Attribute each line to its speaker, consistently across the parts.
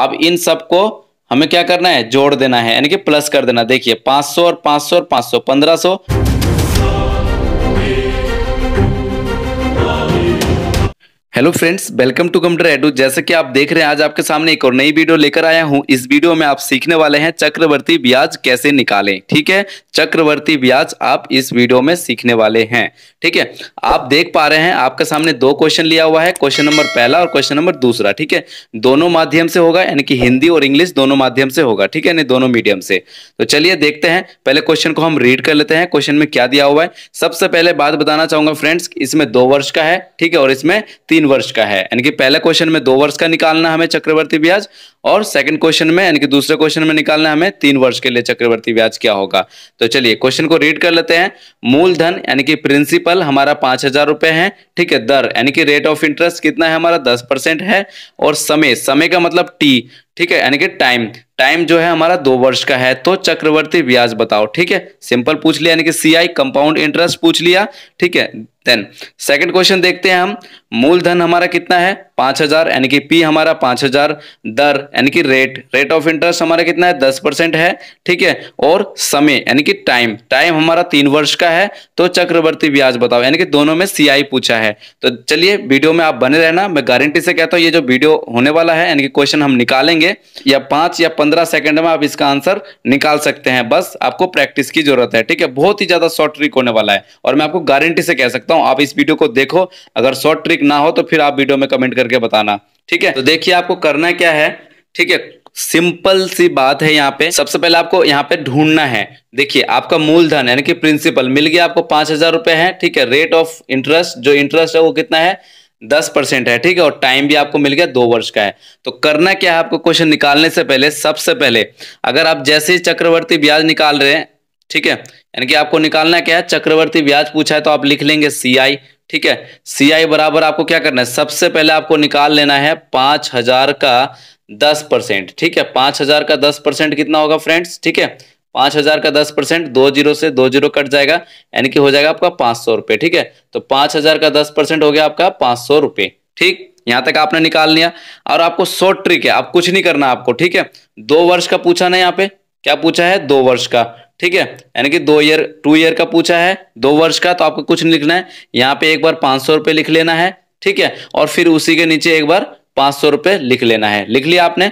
Speaker 1: अब इन सब को हमें क्या करना है जोड़ देना है यानी कि प्लस कर देना देखिए 500 और 500 और 500 1500 hello friends welcome to computer edu जैसे कि आप देख रहे हैं आज आपके सामने एक और नई वीडियो लेकर आया हूं इस वीडियो में आप सीखने वाले हैं चक्रवर्ती ब्याज कैसे निकालें ठीक है चक्रवर्ती ब्याज आप इस वीडियो में सीखने वाले हैं ठीक है आप देख पा रहे हैं आपके सामने दो क्वेश्चन लिया हुआ है क्वेश्चन नंबर पहला और क्वेश्चन नंबर दूसरा ठीक है दोनों माध्यम से होगा यानी कि हिंदी और इंग्लिश दोनों माध्यम से होगा ठीक है यानी दोनों मीडियम से तो चलिए देखते हैं पहले क्वेश्चन को हम रीड कर लेते हैं क्वेश्चन में क्या दिया हुआ है सबसे पहले बात बताना चाहूंगा फ्रेंड्स इसमें दो वर्ष का है ठीक है और इसमें तीन वर्ष का है यानी कि पहले क्वेश्चन में दो वर्ष का निकालना हमें चक्रवर्ती ब्याज और सेकंड क्वेश्चन में यानी कि दूसरे क्वेश्चन में निकालना हमें तीन वर्ष के लिए चक्रवर्ती ब्याज क्या होगा तो चलिए क्वेश्चन को रीड कर लेते हैं मूलधन यानी कि प्रिंसिपल हमारा पांच हजार रुपए है ठीक है दर यानी कि रेट ऑफ इंटरेस्ट कितना है हमारा दस परसेंट है और समय समय का मतलब टी ठीक है यानी कि टाइम टाइम जो है हमारा दो वर्ष का है तो चक्रवर्ती ब्याज बताओ ठीक है सिंपल पूछ लिया यानी कि सीआई कंपाउंड इंटरेस्ट पूछ लिया ठीक है देन सेकंड क्वेश्चन देखते हैं हम मूलधन हमारा कितना है पांच हजार यानी कि पी हमारा पांच हजार दर यानी कि रेट रेट ऑफ इंटरेस्ट हमारा कितना है दस परसेंट है ठीक है और समय यानी कि टाइम टाइम हमारा तीन वर्ष का है तो चक्रवर्ती ब्याज बताओ यानी कि दोनों में सीआई पूछा है तो चलिए वीडियो में आप बने रहना मैं गारंटी से कहता हूँ ये जो वीडियो होने वाला है यानी कि क्वेश्चन हम निकालेंगे या पांच या पंद्रह सेकंड में आप इसका आंसर निकाल सकते हैं बस आपको प्रैक्टिस की जरूरत है ठीक है बहुत ही ज़्यादा शॉर्ट ट्रिक होने वाला है और मैं आपको गारंटी से कह सकता हूं आप इस वीडियो को देखो अगर शॉर्ट ट्रिक ना हो तो फिर आप वीडियो में कमेंट करके बताना ठीक है तो देखिए आपको करना क्या है ठीक है सिंपल सी बात है यहाँ पे सबसे पहले आपको यहाँ पे ढूंढना है देखिए आपका मूलधन यानी कि प्रिंसिपल मिल गया आपको पांच हजार रुपए है ठीक है रेट ऑफ इंटरेस्ट जो इंटरेस्ट है वो कितना है दस परसेंट है ठीक है और टाइम भी आपको मिल गया दो वर्ष का है तो करना क्या है आपको क्वेश्चन निकालने से पहले सबसे पहले अगर आप जैसे ही चक्रवर्ती ब्याज निकाल रहे हैं ठीक है यानी कि आपको निकालना क्या है चक्रवर्ती ब्याज पूछा है तो आप लिख लेंगे सी आई ठीक है सी आई बराबर आपको क्या करना है सबसे पहले आपको निकाल लेना है पांच हजार का दस परसेंट ठीक है पांच हजार का दस परसेंट कितना होगा फ्रेंड्स ठीक है पांच हजार का दस परसेंट दो जीरो से दो जीरो कट जाएगा यानी कि हो जाएगा आपका पांच सौ रुपए ठीक है तो पांच हजार का दस परसेंट हो गया आपका पांच सौ रुपए ठीक यहां तक आपने निकाल लिया और आपको शॉर्ट ट्रिक है आप कुछ नहीं करना आपको ठीक है दो वर्ष का पूछा ना यहाँ पे क्या पूछा है दो वर्ष का ठीक है यानी कि दो ईयर टू ईयर का पूछा है दो वर्ष का तो आपको कुछ नहीं लिखना है यहाँ पे एक बार पांच सौ रुपए लिख लेना है ठीक है और फिर उसी के नीचे एक बार पांच सौ रुपए लिख लेना है लिख लिया आपने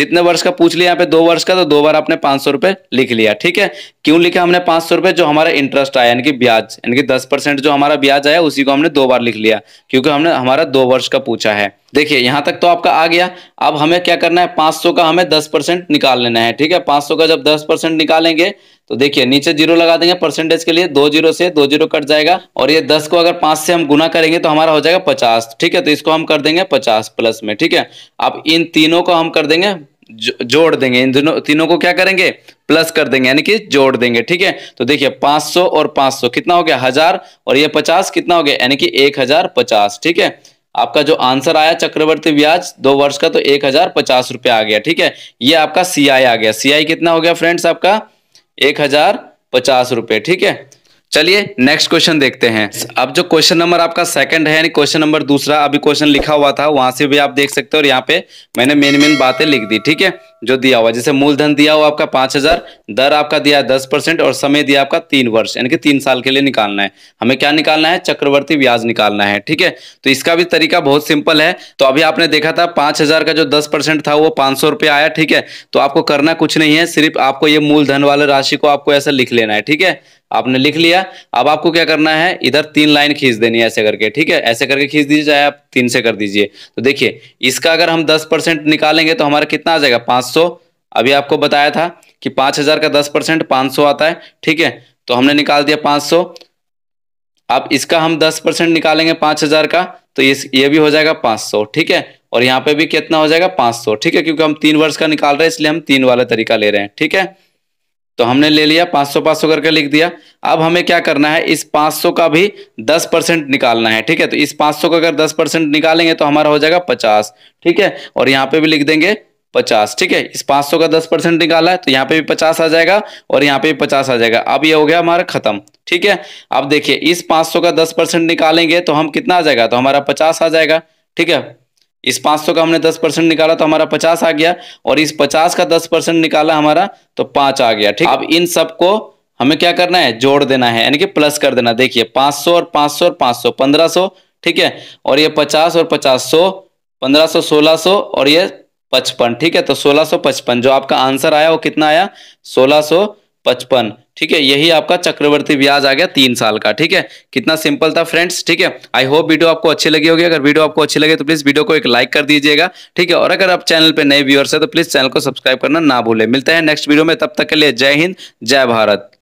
Speaker 1: जितने वर्ष का पूछ लिया यहाँ पे दो वर्ष का तो दो बार आपने पांच सौ रुपए लिख लिया ठीक है क्यों लिखा हमने पांच सौ रुपए जो हमारा इंटरेस्ट आया यानी कि ब्याज यानी कि दस परसेंट जो हमारा ब्याज आया उसी को हमने दो बार लिख लिया क्योंकि हमने हमारा दो वर्ष का पूछा है देखिए यहां तक तो आपका आ गया अब हमें क्या करना है 500 का हमें 10 परसेंट निकाल लेना है ठीक है 500 का जब 10 परसेंट निकालेंगे तो देखिए नीचे जीरो लगा देंगे परसेंटेज के लिए दो जीरो से दो जीरो कट जाएगा और ये दस को अगर पांच से हम गुना करेंगे तो हमारा हो जाएगा पचास ठीक है तो इसको हम कर देंगे पचास प्लस में ठीक है अब इन तीनों को हम कर देंगे जो, जोड़ देंगे इन दोनों तीनों को क्या करेंगे प्लस कर देंगे यानी कि जोड़ देंगे ठीक है तो देखिए 500 और 500 कितना हो गया हजार और ये 50 कितना हो गया यानी कि एक हजार पचास ठीक है आपका जो आंसर आया चक्रवर्ती ब्याज दो वर्ष का तो एक हजार पचास रुपया आ गया ठीक है ये आपका सीआई आ गया सीआई कितना हो गया फ्रेंड्स आपका एक हजार पचास रुपये ठीक है चलिए नेक्स्ट क्वेश्चन देखते हैं अब जो क्वेश्चन नंबर आपका सेकंड है यानी क्वेश्चन नंबर दूसरा अभी क्वेश्चन लिखा हुआ था वहां से भी आप देख सकते हो और यहाँ पे मैंने मेन मेन बातें लिख दी ठीक है जो दिया हुआ जैसे मूलधन दिया हुआ आपका पांच हजार दर आपका दिया है दस परसेंट और समय दिया आपका तीन वर्ष यानी कि तीन साल के लिए निकालना है हमें क्या निकालना है चक्रवर्ती ब्याज निकालना है ठीक है तो इसका भी तरीका बहुत सिंपल है तो अभी आपने देखा था पांच हजार का जो दस परसेंट था वो पांच सौ रुपये आया ठीक है तो आपको करना कुछ नहीं है सिर्फ आपको ये मूलधन वाले राशि को आपको ऐसा लिख लेना है ठीक है आपने लिख लिया अब आपको क्या करना है इधर तीन लाइन खींच देनी है ऐसे करके ठीक है ऐसे करके खींच दीजिए चाहे आप तीन से कर दीजिए तो देखिए इसका अगर हम दस परसेंट निकालेंगे तो हमारा कितना आ जाएगा पांच सौ अभी आपको बताया था कि पांच हजार का दस परसेंट पांच सौ आता है ठीक है तो हमने निकाल दिया पांच सौ अब इसका हम दस परसेंट निकालेंगे पांच हजार का तो ये ये भी हो जाएगा पांच सौ ठीक है और यहाँ पे भी कितना हो जाएगा पांच सौ ठीक है क्योंकि हम तीन वर्ष का निकाल रहे हैं इसलिए हम तीन वाला तरीका ले रहे हैं ठीक है तो हमने ले लिया 500 500 करके लिख दिया अब हमें क्या करना है इस 500 का भी 10 परसेंट निकालना है ठीक है तो इस 500 का अगर 10 परसेंट निकालेंगे तो हमारा हो जाएगा 50 ठीक है और यहाँ पे भी लिख देंगे 50 ठीक है इस 500 का 10 परसेंट निकाला है तो यहाँ पे भी 50 आ जाएगा और यहाँ पे भी 50 आ जाएगा अब ये हो गया हमारा खत्म ठीक है अब देखिए इस सौ का दस परसेंट निकालेंगे तो हम कितना आ जाएगा तो हमारा पचास आ जाएगा ठीक है इस 500 का हमने 10 परसेंट निकाला तो हमारा 50 आ गया और इस 50 का 10 परसेंट निकाला हमारा तो 5 आ गया ठीक अब इन सबको हमें क्या करना है जोड़ देना है यानी कि प्लस कर देना देखिए 500 और 500 और 500 1500 ठीक है और ये 50 और 50 सो 1500 1600 और ये पचपन ठीक है तो 1655 जो आपका आंसर आया वो कितना आया पचपन ठीक है यही आपका चक्रवर्ती ब्याज आ गया तीन साल का ठीक है कितना सिंपल था फ्रेंड्स ठीक है आई होप वीडियो आपको अच्छी लगी होगी अगर वीडियो आपको अच्छी लगे तो प्लीज वीडियो को एक लाइक कर दीजिएगा ठीक है और अगर आप चैनल पर नए व्यूअर्स है तो प्लीज चैनल को सब्सक्राइब करना ना भूले मिलते हैं नेक्स्ट वीडियो में तब तक के लिए जय हिंद जय भारत